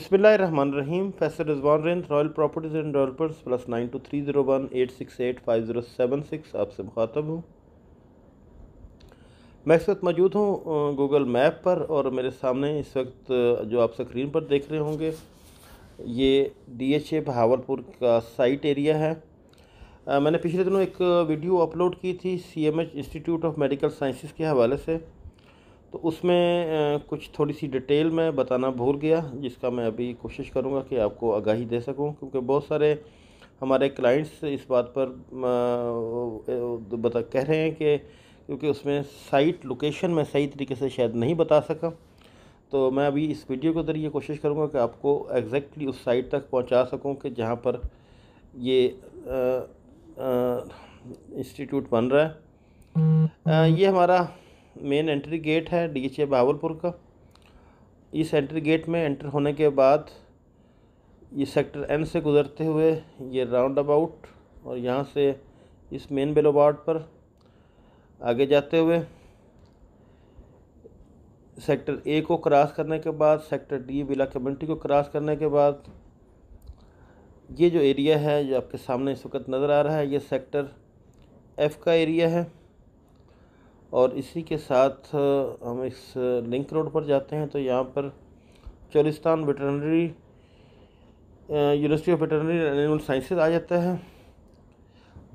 Rahim Faisal Rizwan Rind royal properties and developers plus nine two three zero one eight six eight five zero seven six आपसे मुखातब हूँ मैं इस वक्त मौजूद हूँ गूगल मैप पर और मेरे सामने इस वक्त जो आप स्क्रीन पर देख रहे होंगे ये डी एच ए बहावलपुर का साइट एरिया है मैंने पिछले दिनों एक वीडियो अपलोड की थी C M H institute of medical sciences के हवाले से तो उसमें कुछ थोड़ी सी डिटेल में बताना भूल गया जिसका मैं अभी कोशिश करूँगा कि आपको आगाही दे सकूँ क्योंकि बहुत सारे हमारे क्लाइंट्स इस बात पर बता कह रहे हैं कि क्योंकि उसमें साइट लोकेशन में सही तरीके से शायद नहीं बता सका तो मैं अभी इस वीडियो के ज़रिए कोशिश करूँगा कि आपको एग्जैक्टली उस साइट तक पहुँचा सकूँ कि जहाँ पर ये इंस्टीट्यूट बन रहा है आ, ये हमारा मेन एंट्री गेट है ए बावलपुर का इस एंट्री गेट में एंटर होने के बाद ये सेक्टर एन से गुज़रते हुए ये राउंड अबाउट और यहाँ से इस मेन बार्ड पर आगे जाते हुए सेक्टर ए को क्रॉस करने के बाद सेक्टर डी बिला कम्युनिटी को क्रॉस करने के बाद ये जो एरिया है जो आपके सामने इस वक्त नज़र आ रहा है ये सेक्टर एफ़ का एरिया है और इसी के साथ हम इस लिंक रोड पर जाते हैं तो यहाँ पर Cholistan veterinary university of veterinary animal sciences आ जाता है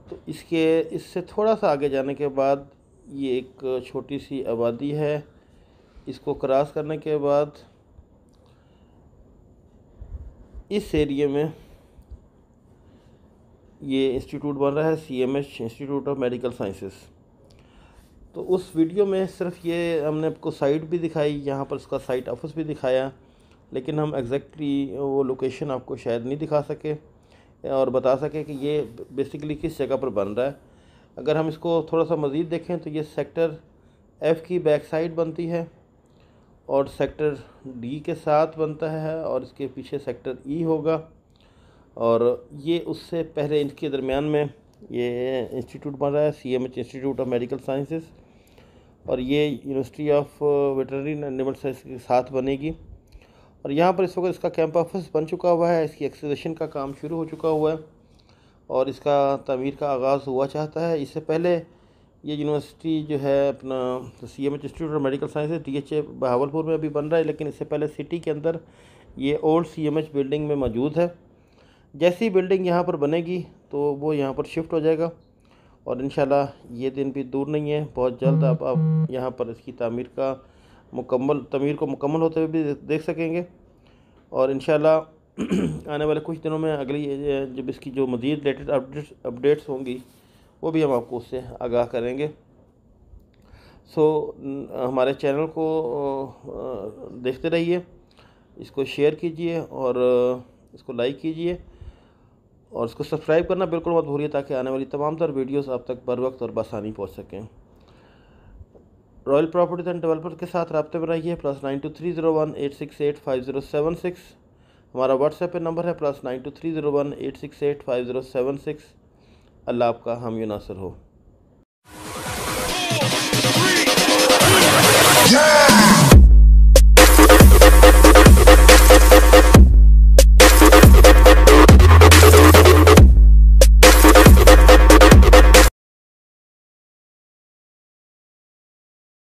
तो इसके इससे थोड़ा सा आगे जाने के बाद ये एक छोटी सी आबादी है इसको क्रॉस करने के बाद इस एरिए में ये इंस्टीट्यूट बन रहा है C M institute of medical sciences तो उस वीडियो में सिर्फ ये हमने आपको साइट भी दिखाई यहाँ पर उसका साइट ऑफिस भी दिखाया लेकिन हम एग्जैक्टली वो लोकेशन आपको शायद नहीं दिखा सके और बता सके कि ये बेसिकली किस जगह पर बन रहा है अगर हम इसको थोड़ा सा मज़ीद देखें तो ये सेक्टर एफ़ की बैक साइड बनती है और सेक्टर डी के साथ बनता है और इसके पीछे सेक्टर ई e होगा और ये उससे पहले इनके दरमियान में ये इंस्टीट्यूट बन रहा है C M H institute of medical sciences और ये university of veterinary animal science के साथ बनेगी और यहाँ पर इस वक्त इसका कैंप ऑफिस बन चुका हुआ है इसकी एक्सेशन का काम शुरू हो चुका हुआ है और इसका तमीर का आगाज़ हुआ चाहता है इससे पहले ये यूनिवर्सिटी जो है अपना C M H institute of medical sciences D H A Bahawalpur में अभी बन रहा है लेकिन इससे पहले सिटी के अंदर ये old C M H building में मौजूद है जैसी बिल्डिंग यहाँ पर बनेगी तो वो यहाँ पर शिफ्ट हो जाएगा और इन ये दिन भी दूर नहीं है बहुत जल्द आप आप यहाँ पर इसकी तमीर का मुकम्मल तमीर को मुकम्मल होते हुए भी देख सकेंगे और इन आने वाले कुछ दिनों में अगली जब इसकी जो मज़ीद रिलेटेड अपडेट्स अपडेट्स होंगी वो भी हम आपको उससे आगाह करेंगे सो हमारे चैनल को देखते रहिए इसको शेयर कीजिए और इसको लाइक कीजिए और इसको सब्सक्राइब करना बिल्कुल मत भूलिए ताकि आने वाली तमाम तर वीडियोस आप तक बर वक्त और बसानी पहुँच सकें रॉयल प्रॉपर्टीज एंड डेवलपर के साथ रबते में रहिए plus nine two three zero one eight six eight five zero seven six हमारा व्हाट्सएप नंबर है plus nine two three zero one eight six eight five zero seven six Allah आपका हम नासर हो